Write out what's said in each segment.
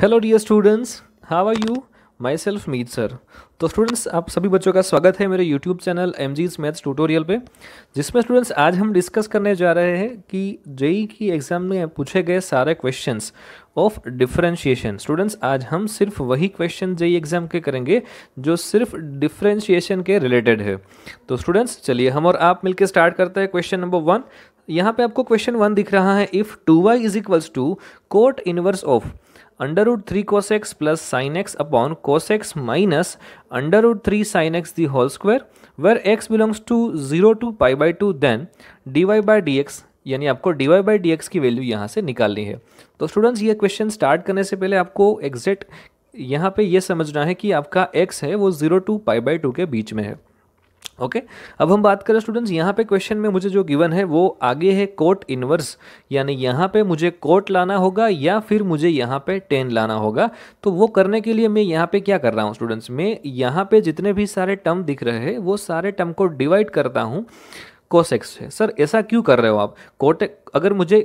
Hello dear students how are you my self Meet sir तो students आप सभी बच्चों का स्वागत है मेरे YouTube channel M G maths tutorial पे जिसमें स्टूडेंट्स आज हम डिस्कस करने जा रहे हैं कि जेई e की एग्ज़ाम में पूछे गए सारे क्वेश्चंस ऑफ डिफ्रेंशिएशन स्टूडेंट्स आज हम सिर्फ वही क्वेश्चन जेई एग्ज़ाम के करेंगे जो सिर्फ डिफ्रेंशिएशन के रिलेटेड है तो स्टूडेंट्स चलिए हम और आप मिलकर स्टार्ट करते हैं क्वेश्चन नंबर वन यहाँ पे आपको क्वेश्चन वन दिख रहा है if two Y is equals to cot inverse of under root three cos X plus sine X upon cos X minus under root three sine X the whole square where X belongs to zero to pi by two then D Y by D X यानी आपको D Y by D x की value यहाँ से निकालनी है तो students ये question start करने से पहले आपको एग्जैक्ट यहाँ पे ये समझना है कि आपका एक्स है वो zero to pi by two के बीच में है ओके okay? अब हम बात करें स्टूडेंट्स यहाँ पे क्वेश्चन में मुझे जो गिवन है वो आगे है कोट इनवर्स यानी यहाँ पे मुझे कोट लाना होगा या फिर मुझे यहाँ पे टेन लाना होगा तो वो करने के लिए मैं यहाँ पे क्या कर रहा हूँ स्टूडेंट्स मैं यहाँ पे जितने भी सारे टर्म दिख रहे हैं वो सारे टर्म को डिवाइड करता हूँ कोसेक्स है सर ऐसा क्यों कर रहे हो आप कोटे अगर मुझे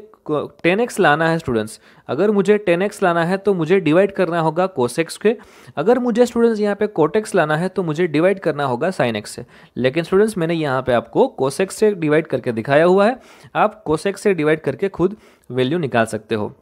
टेन एक्स लाना है स्टूडेंट्स अगर मुझे टेन एक्स लाना है तो मुझे डिवाइड करना होगा कोसेक्स के अगर मुझे स्टूडेंट्स यहाँ पे कोटेक्स लाना है तो मुझे डिवाइड करना होगा साइन एक्स से लेकिन स्टूडेंट्स मैंने यहाँ पे आपको कोसेक्स से डिवाइड करके दिखाया हुआ है आप कोसेक्स से डिवाइड करके खुद वैल्यू निकाल सकते हो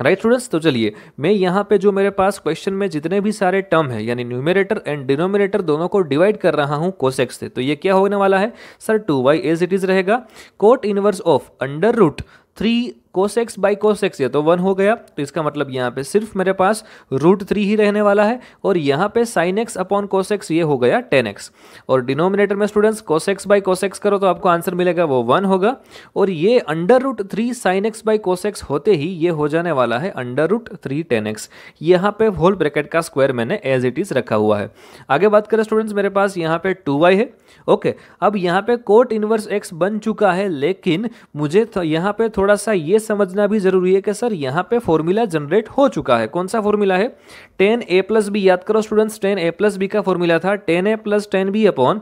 राइट स्टूडेंट्स तो चलिए मैं यहाँ पे जो मेरे पास क्वेश्चन में जितने भी सारे टर्म है यानी न्यूमिनेटर एंड डिनोमिनेटर दोनों को डिवाइड कर रहा हूँ कोसेक्स से तो ये क्या होने वाला है sir two Y as it is रहेगा cot inverse of under root three cos X by cos X ये तो वन हो गया तो इसका मतलब यहाँ पे सिर्फ मेरे पास रूट थ्री ही रहने वाला है और यहाँ पे sine X upon cos X ये हो गया टेन एक्स और डिनोमिनेटर में students cos X by cos X करो तो आपको आंसर मिलेगा वो वन होगा और ये under root three sine X by cos X होते ही ये हो जाने वाला है under root three tan X यहाँ पे होल ब्रैकेट का स्क्वायर मैंने एज इट इज़ रखा हुआ है आगे बात करें स्टूडेंट्स मेरे पास यहाँ पे टू वाई है ओके अब यहाँ पे कोट इनवर्स एक्स बन चुका है लेकिन मुझे यहाँ पे थोड़ा सा ये समझना भी ज़रूरी है कि सर यहाँ पे फॉर्मूला जनरेट हो चुका है कौन सा फॉर्मूला है टेन ए प्लस बी याद करो students tan A plus B का फॉर्मूला था tan A plus tan B upon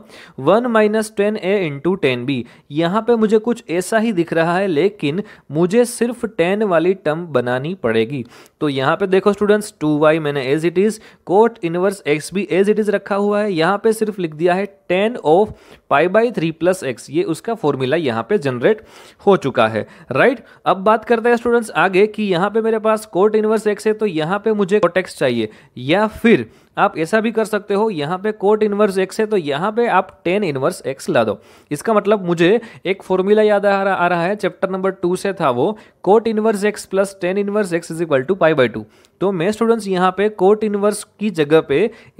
one minus tan A into tan B यहाँ पर मुझे कुछ ऐसा ही दिख रहा है लेकिन मुझे सिर्फ टेन वाली टर्म बनानी पड़ेगी तो यहाँ पे देखो स्टूडेंट्स टू वाई मैंने as it is cot inverse X भी एज इट इज़ रखा हुआ है यहाँ पे सिर्फ लिख दिया है tan of pi by three plus X ये उसका फॉर्मूला यहाँ पे जनरेट हो चुका है राइट अब बात करते हैं स्टूडेंट्स आगे कि यहाँ पे मेरे पास कोट इनवर्स एक्स है तो यहाँ पे मुझे कोटेक्स चाहिए या फिर आप ऐसा भी कर सकते हो यहाँ पे कोट इनवर्स एक्स है तो यहाँ पे आप टेन इनवर्स एक्स ला दो इसका मतलब मुझे एक फॉर्मूला याद आ रहा आ रहा है चैप्टर नंबर टू से था वो cot inverse X plus tan inverse X is equal to pi by two तो मैं स्टूडेंट्स यहाँ पे कोट इनवर्स की जगह पे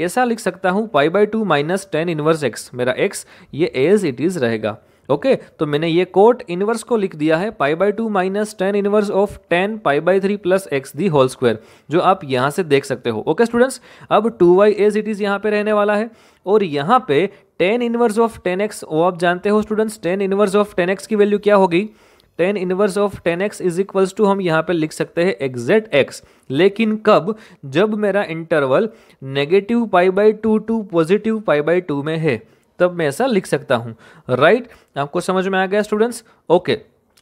ऐसा लिख सकता हूँ pi by two minus tan inverse X मेरा एक्स ये एज इट इज़ रहेगा ओके तो मैंने ये कोट इनवर्स को लिख दिया है pi by two minus tan inverse of tan pi by three plus X the whole square जो आप यहाँ से देख सकते हो ओके स्टूडेंट्स अब two Y as it is यहाँ पे रहने वाला है और यहाँ पे tan inverse of tan X वो आप जानते हो students tan inverse of tan X की वैल्यू क्या होगी tan inverse of tan X is equals to हम यहाँ पे लिख सकते हैं एग्जैक्ट एक्स लेकिन कब जब मेरा interval negative pi by two to positive pi by two में है तब मैं ऐसा लिख सकता हूँ राइट आपको समझ में आ गया स्टूडेंट्स ओके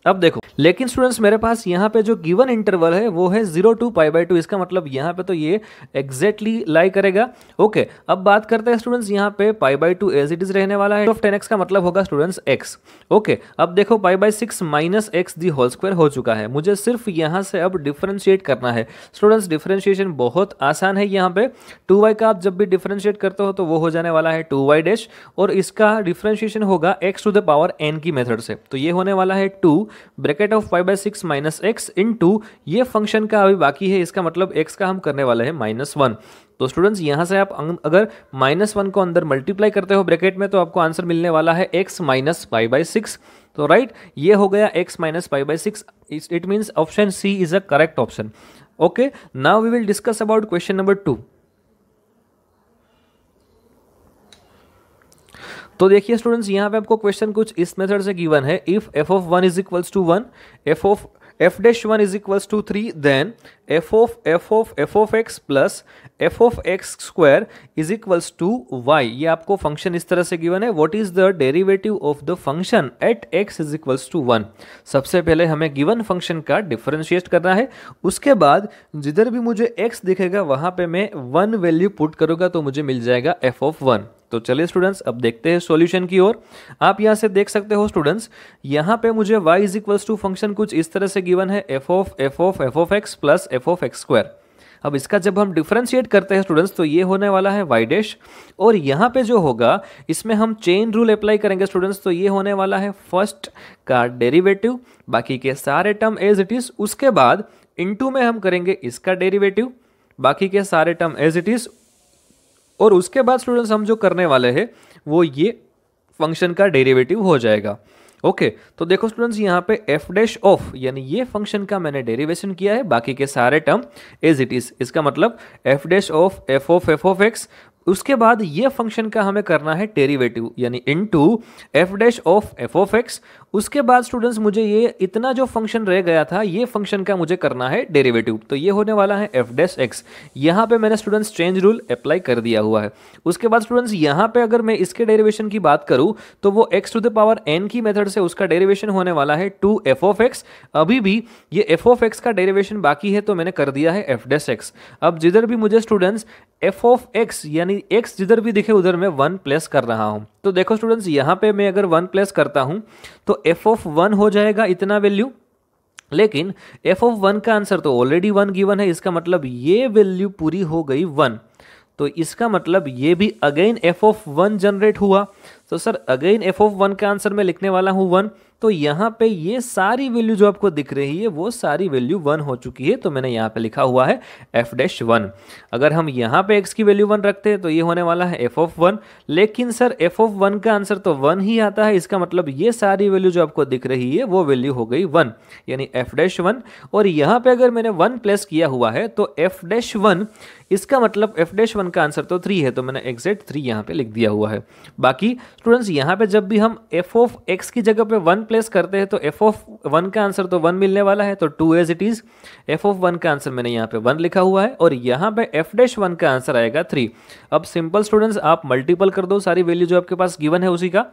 अब देखो लेकिन स्टूडेंट्स मेरे पास यहाँ पे जो गिवन इंटरवल है वो है zero to pi by two इसका मतलब यहाँ पे तो ये एग्जैक्टली लाई करेगा ओके अब बात करते हैं स्टूडेंट्स यहाँ पे pi by two as it is रहने वाला है ऑफ टेन एक्स का मतलब होगा स्टूडेंट्स एक्स ओके अब देखो pi by six minus X the whole square हो चुका है मुझे सिर्फ यहाँ से अब डिफ्रेंशिएट करना है स्टूडेंट्स डिफ्रेंशिएशन बहुत आसान है यहाँ पे टू वाई का आप जब भी डिफ्रेंशिएट करते हो तो वो हो जाने वाला है टू वाई डैश और इसका डिफ्रेंशिएशन होगा X to the power N की मेथड से तो ये होने वाला है two bracket bracket of five by six minus X into ये फंक्शन का अभी बाकी है इसका मतलब एक्स का हम करने वाले हैं माइनस वन तो स्टूडेंट्स यहाँ से आप अगर माइनस वन को अंदर मल्टीप्लाई करते हो ब्रैकेट में तो आपको आंसर मिलने वाला है X minus five by six तो राइट ये हो गया X minus five by six it means option C is a correct option okay now we will discuss about question number two तो देखिए स्टूडेंट्स यहाँ पे आपको क्वेश्चन कुछ इस मेथड से गिवन है if F of one is equals to one F of F dash one is equals to three then F of F of F of X plus F of X square is equals to Y ये आपको function इस तरह से given है what is the derivative of the function at X is equals to one सबसे पहले हमें given function का डिफ्रेंशिएट करना है उसके बाद जिधर भी मुझे एक्स दिखेगा वहाँ पे मैं वन वैल्यू पुट करूंगा तो मुझे मिल जाएगा एफ ऑफ वन तो चलिए स्टूडेंट्स अब देखते हैं सॉल्यूशन की ओर आप यहाँ से देख सकते हो स्टूडेंट्स यहाँ पे मुझे y is equals to function कुछ इस तरह से गिवन है F of F of F of X plus F of X square अब इसका जब हम डिफ्रेंशिएट करते हैं स्टूडेंट्स तो ये होने वाला है वाई डैश और यहाँ पे जो होगा इसमें हम चेन रूल अप्लाई करेंगे स्टूडेंट्स तो ये होने वाला है फर्स्ट का डेरिवेटिव बाकी के सारे टर्म एज इट इज़ उसके बाद इनटू में हम करेंगे इसका डेरिवेटिव बाकी के सारे टर्म एज इट इज़ और उसके बाद स्टूडेंट्स हम जो करने वाले हैं वो ये फंक्शन का डेरिवेटिव हो जाएगा ओके okay, तो देखो स्टूडेंट्स यहाँ पे एफ डैश ऑफ यानी ये फंक्शन का मैंने डेरिवेशन किया है बाकी के सारे टर्म एज इट इज इसका मतलब F dash of F of F of X उसके बाद ये फंक्शन का हमें करना है डेरिवेटिव यानी into F dash of F of X उसके बाद स्टूडेंट्स मुझे ये इतना जो फंक्शन रह गया था ये फंक्शन का मुझे करना है डेरिवेटिव तो ये होने वाला है एफ डैश एक्स यहाँ पे मैंने स्टूडेंट्स चेंज रूल अप्लाई कर दिया हुआ है उसके बाद स्टूडेंट्स यहाँ पे अगर मैं इसके डेरिवेशन की बात करूँ तो वो X to the power N की मेथड से उसका डेरिवेशन होने वाला है टू एफ ऑफ एक्स अभी भी ये एफ ऑफ एक्स का डेरिवेशन बाकी है तो मैंने कर दिया है एफ डैश एक्स अब जिधर भी मुझे स्टूडेंट्स एफ ऑफ एक्स यानी एक्स जिधर भी दिखे उधर मैं वन प्लस कर रहा हूँ तो देखो स्टूडेंट्स यहाँ पे मैं अगर वन प्लस करता हूँ तो एफ ऑफ वन हो जाएगा इतना वैल्यू लेकिन एफ ऑफ वन का आंसर तो ऑलरेडी वन गिवन है इसका मतलब ये वैल्यू पूरी हो गई वन तो इसका मतलब ये भी again F of one generate हुआ तो sir again F of one का आंसर मैं लिखने वाला हूँ वन तो यहाँ पे ये सारी वैल्यू जो आपको दिख रही है वो सारी वैल्यू वन हो चुकी है तो मैंने यहाँ पे लिखा हुआ है एफ डैश वन अगर हम यहाँ पे एक्स की वैल्यू वन रखते हैं तो ये होने वाला है एफ ऑफ वन लेकिन सर एफ ऑफ वन का आंसर तो वन ही आता है इसका मतलब ये सारी वैल्यू जो आपको दिख रही है वो वैल्यू हो गई वन यानी एफ डैश वन और यहाँ पे अगर मैंने वन प्लस किया हुआ है तो एफ डैश वन इसका मतलब एफ डैश वन का आंसर तो थ्री है तो मैंने एग्जैक्ट थ्री यहाँ पे लिख दिया हुआ है बाकी स्टूडेंट्स यहाँ पे जब भी हम एफ ऑफ एक्स की जगह पे वन प्लेस करते हैं तो एफ ऑफ वन का आंसर तो वन मिलने वाला है तो two as it is F of one का आंसर मैंने यहाँ पे वन लिखा हुआ है और यहाँ पे एफ डैश वन का आंसर आएगा थ्री अब सिंपल स्टूडेंट्स आप मल्टीपल कर दो सारी वैल्यू जो आपके पास गिवन है उसी का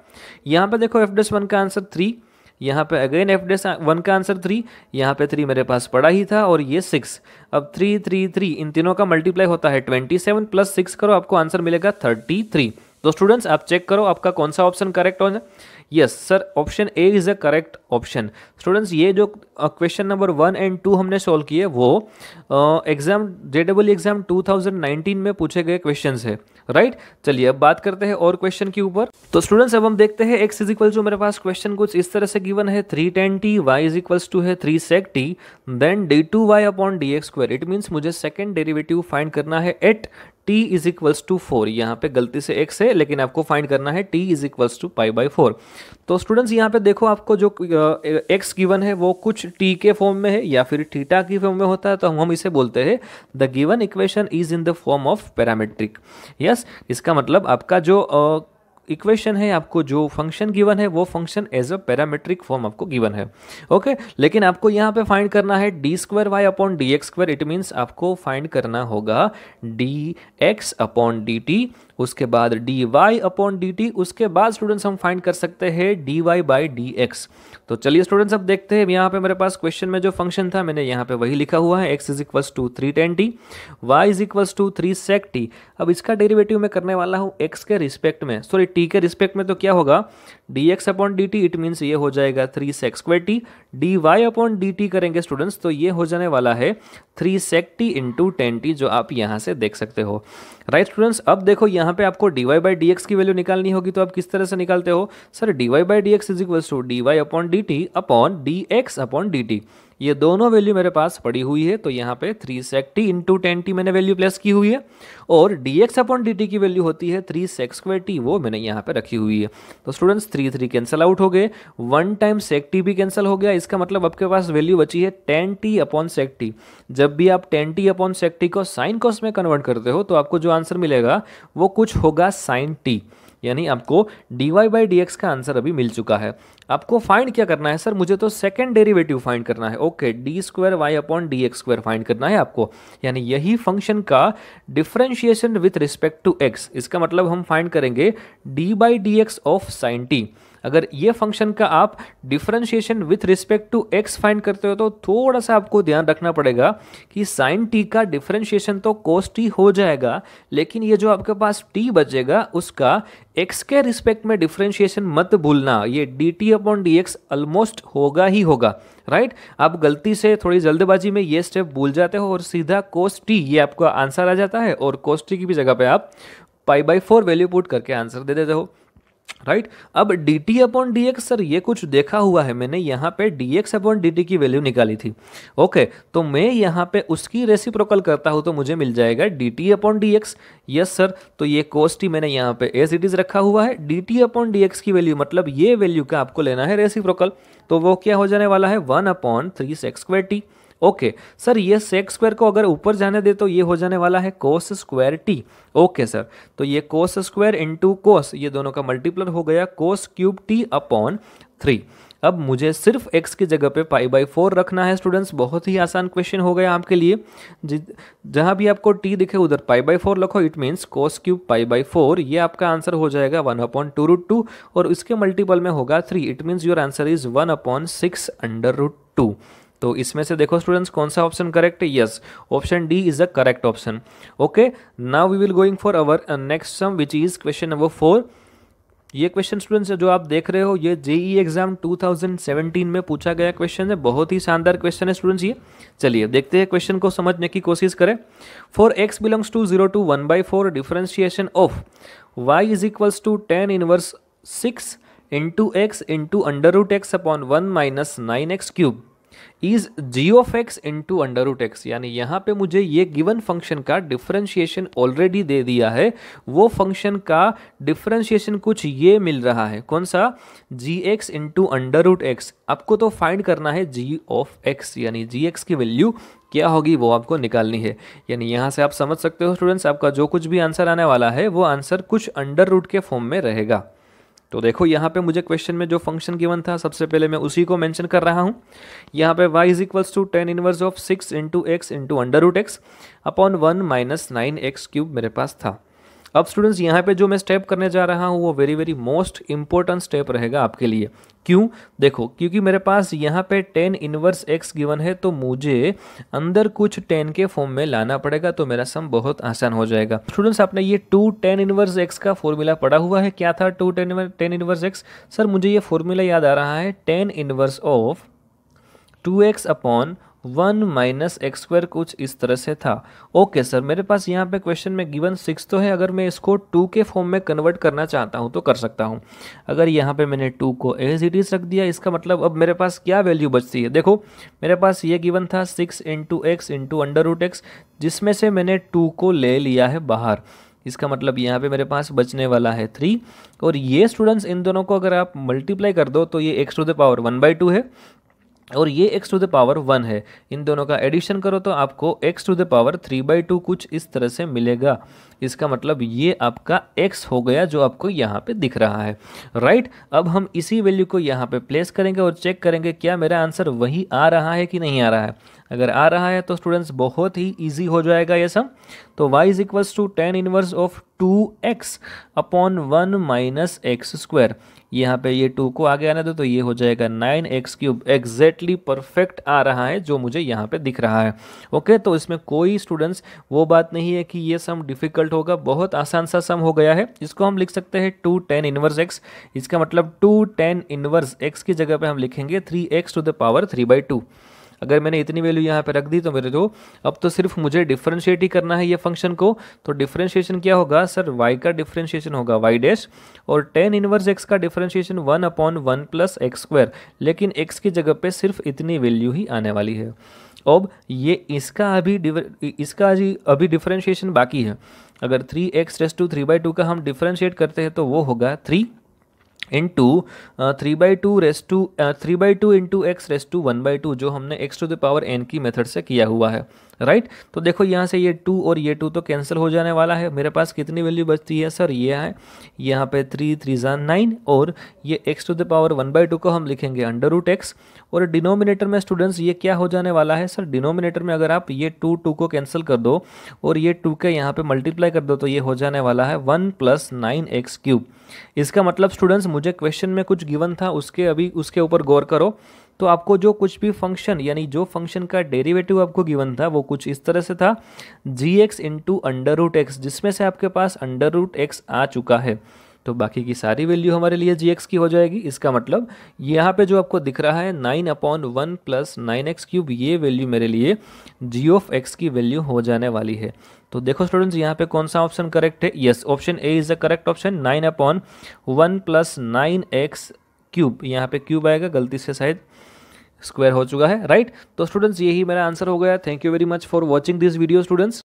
यहाँ पे देखो एफ डैश वन का आंसर थ्री यहाँ पे अगेन एफ डेस वन का आंसर थ्री यहाँ पे थ्री मेरे पास पड़ा ही था और ये सिक्स अब थ्री थ्री थ्री इन तीनों का मल्टीप्लाई होता है ट्वेंटी सेवन प्लस सिक्स करो आपको आंसर मिलेगा थर्टी थ्री तो स्टूडेंट्स आप चेक करो आपका कौन सा ऑप्शन करेक्ट हो जाए yes sir option A is a correct option students ये जो question number one and two हमने सॉल्व किए वो एग्जाम जे डबल एग्जाम 2019 में पूछे गए क्वेश्चन है राइट right? चलिए अब बात करते हैं और क्वेश्चन के ऊपर तो स्टूडेंट्स अब हम देखते हैं एक्स इज इक्वल जो मेरे पास क्वेश्चन कुछ इस तरह से गिवन है three tan t y is equal to है three sec t then d two y upon d x square it means मुझे सेकेंड डेरिवेटिव फाइंड करना है at t is equals to four यहाँ पे गलती से x है लेकिन आपको फाइंड करना है t is equals to pi by four तो स्टूडेंट्स यहाँ पे देखो आपको जो x गिवन है वो कुछ t के फॉर्म में है या फिर थीटा की फॉर्म में होता है तो हम इसे बोलते हैं the given equation is in the form of parametric yes इसका मतलब आपका जो uh, इक्वेशन है आपको जो फंक्शन गिवन है वो function as a parametric form आपको गिवन है ओके लेकिन आपको यहाँ पे फाइंड करना है d square y upon d x square it means आपको फाइंड करना होगा d x upon d t उसके बाद d y upon d t उसके बाद स्टूडेंट्स हम फाइंड कर सकते हैं d Y by D x तो चलिए स्टूडेंट्स अब देखते हैं यहाँ पे मेरे पास क्वेश्चन में जो फंक्शन था मैंने यहाँ पे वही लिखा हुआ है x is equals to three tan t y is equals to three sec t अब इसका डेरिवेटिव मैं करने वाला हूँ एक्स के रिस्पेक्ट में सॉरी टी के रिस्पेक्ट में तो क्या होगा d x upon d t it means ये हो जाएगा three sec square t d y upon d t करेंगे स्टूडेंट्स तो ये हो जाने वाला है three sec t into tan t जो आप यहाँ से देख सकते हो राइट right, स्टूडेंट्स अब देखो यहाँ यहाँ पे आपको d y y by D x की वैल्यू निकालनी होगी तो आप किस तरह से निकालते हो sir d y y by D x is equal to d y upon d t upon d x upon d t ये दोनों वैल्यू मेरे पास पड़ी हुई है तो यहाँ पे three sec t into tan t मैंने वैल्यू प्लस की हुई है और d x upon d t की वैल्यू होती है थ्री सेक स्क्वायर टी वो मैंने यहाँ पे रखी हुई है तो students three three cancel out हो गए वन टाइम सेक टी भी कैंसिल हो गया इसका मतलब आपके पास वैल्यू बची है tan t upon sec t जब भी आप tan t upon sec t को साइन कॉस में कन्वर्ट करते हो तो आपको जो आंसर मिलेगा वो कुछ होगा साइन टी यानी आपको D Y by D x का आंसर अभी मिल चुका है आपको फाइंड क्या करना है सर मुझे तो सेकेंड डेरिवेटिव फाइंड करना है okay d square y upon d x square find करना है आपको यानी यही फंक्शन का differentiation with respect to x इसका मतलब हम फाइंड करेंगे d by D x of sine t अगर ये फंक्शन का आप differentiation with respect to x find करते हो तो थोड़ा सा आपको ध्यान रखना पड़ेगा कि साइन टी का डिफ्रेंशिएशन तो कोस टी हो जाएगा लेकिन ये जो आपके पास टी बचेगा उसका एक्स के रिस्पेक्ट में डिफ्रेंशिएशन मत भूलना ये d t upon d x almost होगा ही होगा राइट right? आप गलती से थोड़ी जल्दबाजी में ये स्टेप भूल जाते हो और सीधा कोस टी ये आपका आंसर आ जाता है और कोस टी की भी जगह पे आप pi by four value put करके आंसर दे देते हो राइट right? अब d t upon d x sir ये कुछ देखा हुआ है मैंने यहाँ पे d x upon d t की वैल्यू निकाली थी ओके okay, तो मैं यहाँ पे उसकी रेसिप्रोकल करता हूँ तो मुझे मिल जाएगा d t upon d x yes sir तो ये कोस्ट ही मैंने यहाँ पे एज इट इज़ रखा हुआ है d t upon d x की वैल्यू मतलब ये वैल्यू का आपको लेना है रेसिप्रोकल तो वो क्या हो जाने वाला है one upon three sec square t okay sir ये सेक स्क्वायर को अगर ऊपर जाने दे तो ये हो जाने वाला है cos square t okay sir तो ये कोस स्क्वायर इंटू कोस ये दोनों का मल्टीप्लर हो गया cos cube t upon three अब मुझे सिर्फ x की जगह पे पाई बाई फोर रखना है स्टूडेंट्स बहुत ही आसान क्वेश्चन हो गया आपके लिए जहाँ भी आपको t दिखे उधर पाई बाई फोर लिखो it means cos cube pi by four ये आपका आंसर हो जाएगा one upon two root two और इसके मल्टीपल में होगा three it means your answer is one upon six under root two तो इसमें से देखो स्टूडेंट्स कौन सा ऑप्शन करेक्ट है yes option D is a correct option okay now we will going for our next sum which is question number four ये question students जो आप देख रहे हो ये जेई एग्जाम 2017 में पूछा गया क्वेश्चन है बहुत ही शानदार क्वेश्चन है स्टूडेंट्स ये चलिए देखते हैं क्वेश्चन को समझने की कोशिश करें for x belongs to zero to one by four differentiation of y is equals to tan inverse six into x into under root x upon one minus nine x cube is g of x to under root x यानी यहाँ पे मुझे ये given function का differentiation already दे दिया है वो फंक्शन का डिफ्रेंशिएशन कुछ ये मिल रहा है कौन सा g x into under root x आपको तो फाइंड करना है जी ऑफ एक्स यानी जी एक्स की वैल्यू क्या होगी वो आपको निकालनी है यानी यहाँ से आप समझ सकते हो स्टूडेंट्स आपका जो कुछ भी आंसर आने वाला है वो आंसर कुछ अंडर रूट के फॉर्म में रहेगा तो देखो यहाँ पे मुझे क्वेश्चन में जो फंक्शन गिवन था सबसे पहले मैं उसी को मेंशन कर रहा हूँ यहाँ पे y is equals to tan inverse of six into x into under root x upon one minus nine x cube मेरे पास था अब स्टूडेंट्स यहाँ पे जो मैं स्टेप करने जा रहा हूँ वो very very most important step रहेगा आपके लिए क्यों देखो क्योंकि मेरे पास यहाँ पे टेन इनवर्स एक्स गिवन है तो मुझे अंदर कुछ टेन के फॉर्म में लाना पड़ेगा तो मेरा सम बहुत आसान हो जाएगा स्टूडेंट्स आपने ये टू टेन इनवर्स एक्स का फॉर्मूला पढ़ा हुआ है क्या था two tan tan inverse x sir मुझे ये फॉर्मूला याद आ रहा है tan inverse of two x upon one minus x square कुछ इस तरह से था ओके सर मेरे पास यहाँ पे क्वेश्चन में गिवन सिक्स तो है अगर मैं इसको टू के फॉर्म में कन्वर्ट करना चाहता हूँ तो कर सकता हूँ अगर यहाँ पे मैंने टू को एज इट इज रख दिया इसका मतलब अब मेरे पास क्या वैल्यू बचती है देखो मेरे पास ये गिवन था six into x into under root x जिसमें से मैंने टू को ले लिया है बाहर इसका मतलब यहाँ पे मेरे पास बचने वाला है थ्री और ये स्टूडेंट्स इन दोनों को अगर आप मल्टीप्लाई कर दो तो ये x to the power one by two है और ये x to the power one है इन दोनों का एडिशन करो तो आपको x to the power three by two कुछ इस तरह से मिलेगा इसका मतलब ये आपका x हो गया जो आपको यहाँ पे दिख रहा है राइट अब हम इसी वैल्यू को यहाँ पे प्लेस करेंगे और चेक करेंगे क्या मेरा आंसर वही आ रहा है कि नहीं आ रहा है अगर आ रहा है तो स्टूडेंट्स बहुत ही ईजी हो जाएगा ये सब तो y is equals to tan inverse of two x upon one minus x square यहाँ पे ये टू को आगे आने दो तो ये हो जाएगा nine x cube exactly perfect आ रहा है जो मुझे यहाँ पे दिख रहा है ओके तो इसमें कोई स्टूडेंट्स वो बात नहीं है कि ये सम डिफ़िकल्ट होगा बहुत आसान सा सम हो गया है इसको हम लिख सकते हैं टू टेन इनवर्स एक्स इसका मतलब टू टेन इनवर्स एक्स की जगह पर हम लिखेंगे three x to the power three by two अगर मैंने इतनी वैल्यू यहाँ पर रख दी तो मेरे जो अब तो सिर्फ मुझे डिफ्रेंशिएट ही करना है ये फंक्शन को तो डिफ्रेंशिएशन क्या होगा सर वाई का डिफ्रेंशिएशन होगा वाई डैश और टेन इनवर्स एक्स का differentiation one upon one plus x square लेकिन एक्स की जगह पर सिर्फ इतनी वैल्यू ही आने वाली है अब ये इसका अभी इसका अभी अभी डिफ्रेंशिएशन बाकी है अगर three x raise to three by two का हम डिफ्रेंशिएट करते हैं तो वो होगा three into three by two raise to three by two into x raise to one by two जो हमने x to the power N की मेथड से किया हुआ है राइट तो देखो यहाँ से ये टू और ये टू तो कैंसिल हो जाने वाला है मेरे पास कितनी वैल्यू बचती है सर ये है यहाँ पे थ्री थ्री ज़ान नाइन और ये x to the power one by two को हम लिखेंगे अंडर रूट एक्स और डिनोमिनेटर में स्टूडेंट्स ये क्या हो जाने वाला है सर डिनोमिनेटर में अगर आप ये टू टू को कैंसिल कर दो और ये टू के यहाँ पे मल्टीप्लाई कर दो तो ये हो जाने वाला है one plus nine x cube इसका मतलब स्टूडेंट्स मुझे क्वेश्चन में कुछ गिवन था उसके अभी उसके ऊपर गौर करो तो आपको जो कुछ भी फंक्शन यानी जो फंक्शन का डेरिवेटिव आपको गिवन था वो कुछ इस तरह से था g x into under root x जिसमें से आपके पास अंडर रूट एक्स आ चुका है तो बाकी की सारी वैल्यू हमारे लिए जी एक्स की हो जाएगी इसका मतलब यहाँ पे जो आपको दिख रहा है nine upon one plus nine x cube ये वैल्यू मेरे लिए जी ऑफ एक्स की वैल्यू हो जाने वाली है तो देखो स्टूडेंट्स यहाँ पे कौन सा ऑप्शन करेक्ट है yes option A is the correct option nine upon one plus nine x cube यहाँ पे क्यूब आएगा गलती से शायद स्क्वायर हो चुका है राइट तो स्टूडेंट्स यही मेरा आंसर हो गया thank you very much for watching this video students